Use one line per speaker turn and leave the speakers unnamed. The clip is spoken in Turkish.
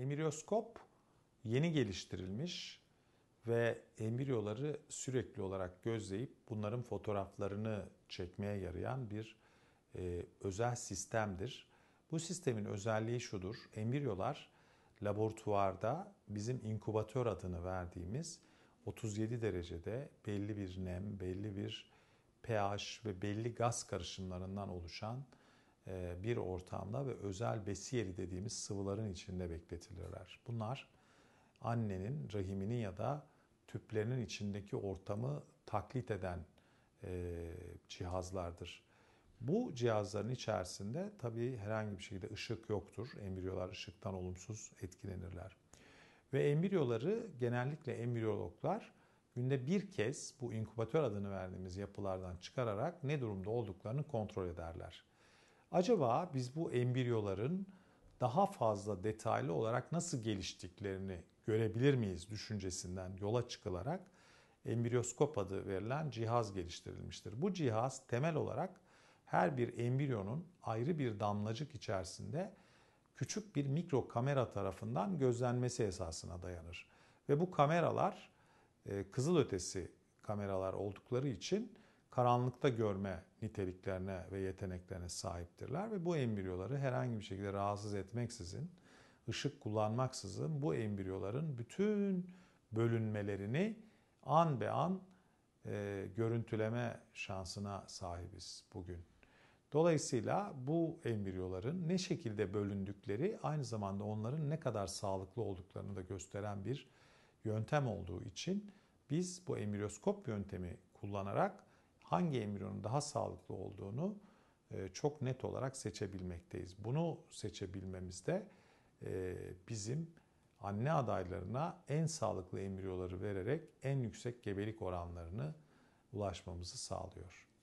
Embriyoskop yeni geliştirilmiş ve embriyoları sürekli olarak gözleyip bunların fotoğraflarını çekmeye yarayan bir e, özel sistemdir. Bu sistemin özelliği şudur. Embriyolar laboratuvarda bizim inkubatör adını verdiğimiz 37 derecede belli bir nem, belli bir pH ve belli gaz karışımlarından oluşan e, bir ortamda ve özel besiyeri dediğimiz sıvıların içinde bekletilirler. Bunlar annenin rahiminin ya da tüplerinin içindeki ortamı taklit eden e, cihazlardır. Bu cihazların içerisinde tabii herhangi bir şekilde ışık yoktur. Embriyolar ışıktan olumsuz etkilenirler. Ve embriyoları genellikle embriyologlar günde bir kez bu inkubatör adını verdiğimiz yapılardan çıkararak ne durumda olduklarını kontrol ederler. Acaba biz bu embriyoların daha fazla detaylı olarak nasıl geliştiklerini görebilir miyiz düşüncesinden yola çıkılarak embriyoskop adı verilen cihaz geliştirilmiştir. Bu cihaz temel olarak her bir embriyonun ayrı bir damlacık içerisinde küçük bir mikro kamera tarafından gözlenmesi esasına dayanır. Ve bu kameralar e, kızılötesi kameralar oldukları için karanlıkta görme niteliklerine ve yeteneklerine sahiptirler ve bu embriyoları herhangi bir şekilde rahatsız etmeksizin, ışık kullanmaksızın bu embriyoların bütün bölünmelerini an be an e, görüntüleme şansına sahibiz bugün. Dolayısıyla bu embriyoların ne şekilde bölündükleri aynı zamanda onların ne kadar sağlıklı olduklarını da gösteren bir yöntem olduğu için biz bu embriyoskop yöntemi kullanarak hangi embriyonun daha sağlıklı olduğunu e, çok net olarak seçebilmekteyiz. Bunu seçebilmemizde e, bizim anne adaylarına en sağlıklı embriyoları vererek en yüksek gebelik oranlarını ulaşmamızı sağlıyor.